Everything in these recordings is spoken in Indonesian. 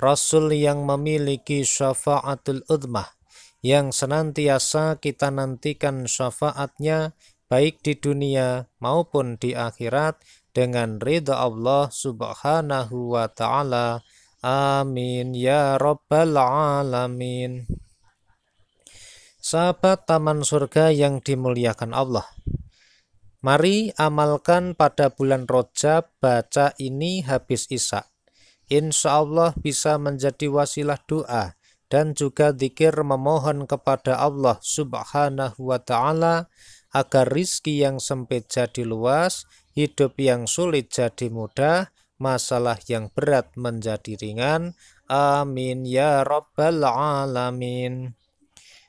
Rasul yang memiliki syafaatul udmah, yang senantiasa kita nantikan syafaatnya baik di dunia maupun di akhirat dengan ridha Allah subhanahu wa ta'ala. Amin ya rabbal alamin. Sahabat taman surga yang dimuliakan Allah. Mari amalkan pada bulan Rojab baca ini habis isak insya Allah bisa menjadi wasilah doa dan juga zikir memohon kepada Allah subhanahu wa ta'ala agar rizki yang sempit jadi luas, hidup yang sulit jadi mudah, masalah yang berat menjadi ringan. Amin ya Rabbal 'Alamin.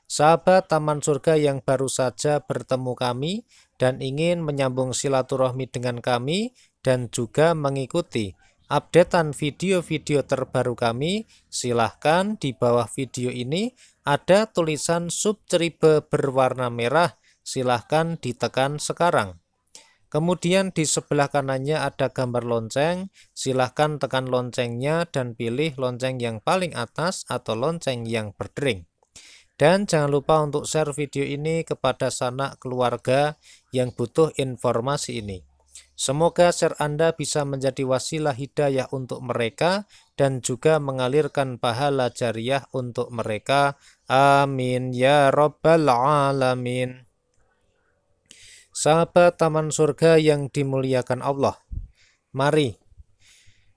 Sahabat Taman Surga yang baru saja bertemu kami dan ingin menyambung silaturahmi dengan kami dan juga mengikuti updatean video-video terbaru kami, silahkan di bawah video ini ada tulisan subscribe berwarna merah, silahkan ditekan sekarang. Kemudian di sebelah kanannya ada gambar lonceng, silahkan tekan loncengnya dan pilih lonceng yang paling atas atau lonceng yang berdering. Dan jangan lupa untuk share video ini kepada sanak keluarga yang butuh informasi ini. Semoga share Anda bisa menjadi wasilah hidayah untuk mereka dan juga mengalirkan pahala jariah untuk mereka. Amin ya Rabbal 'Alamin. Sahabat Taman Surga yang dimuliakan Allah, mari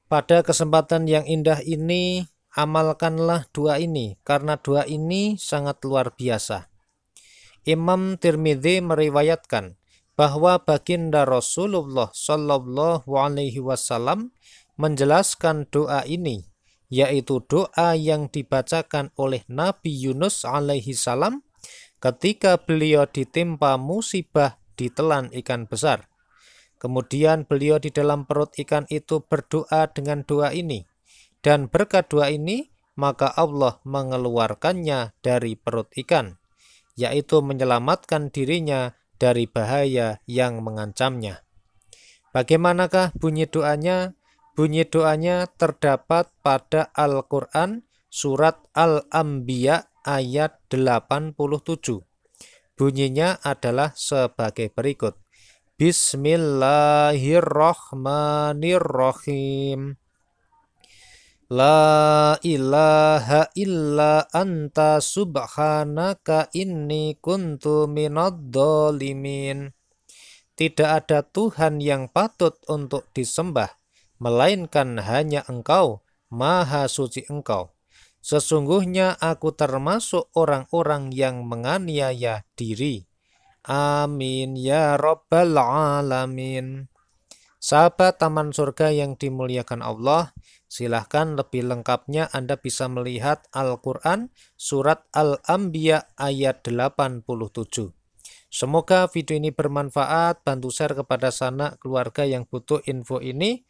pada kesempatan yang indah ini amalkanlah dua ini karena dua ini sangat luar biasa. Imam Tirmidzi meriwayatkan bahwa baginda Rasulullah Shallallahu Alaihi Wasallam menjelaskan doa ini, yaitu doa yang dibacakan oleh Nabi Yunus alaihi salam ketika beliau ditimpa musibah ditelan ikan besar. Kemudian beliau di dalam perut ikan itu berdoa dengan doa ini. Dan berkat doa ini, maka Allah mengeluarkannya dari perut ikan, yaitu menyelamatkan dirinya dari bahaya yang mengancamnya. Bagaimanakah bunyi doanya? Bunyi doanya terdapat pada Al-Quran surat Al-Anbiya ayat 87. Bunyinya adalah sebagai berikut. Bismillahirrahmanirrahim. La ilaha illa anta subhanaka inni kuntu minadzalimin. Tidak ada Tuhan yang patut untuk disembah, melainkan hanya engkau, maha suci engkau. Sesungguhnya aku termasuk orang-orang yang menganiaya diri. Amin ya Rabbal Alamin. Sahabat Taman Surga yang dimuliakan Allah, Silahkan lebih lengkapnya Anda bisa melihat Al-Quran Surat Al-Anbiya ayat 87. Semoga video ini bermanfaat, bantu share kepada sanak keluarga yang butuh info ini.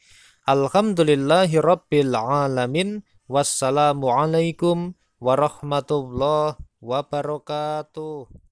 Alhamdulillahirrabbilalamin. Wassalamualaikum warahmatullahi wabarakatuh.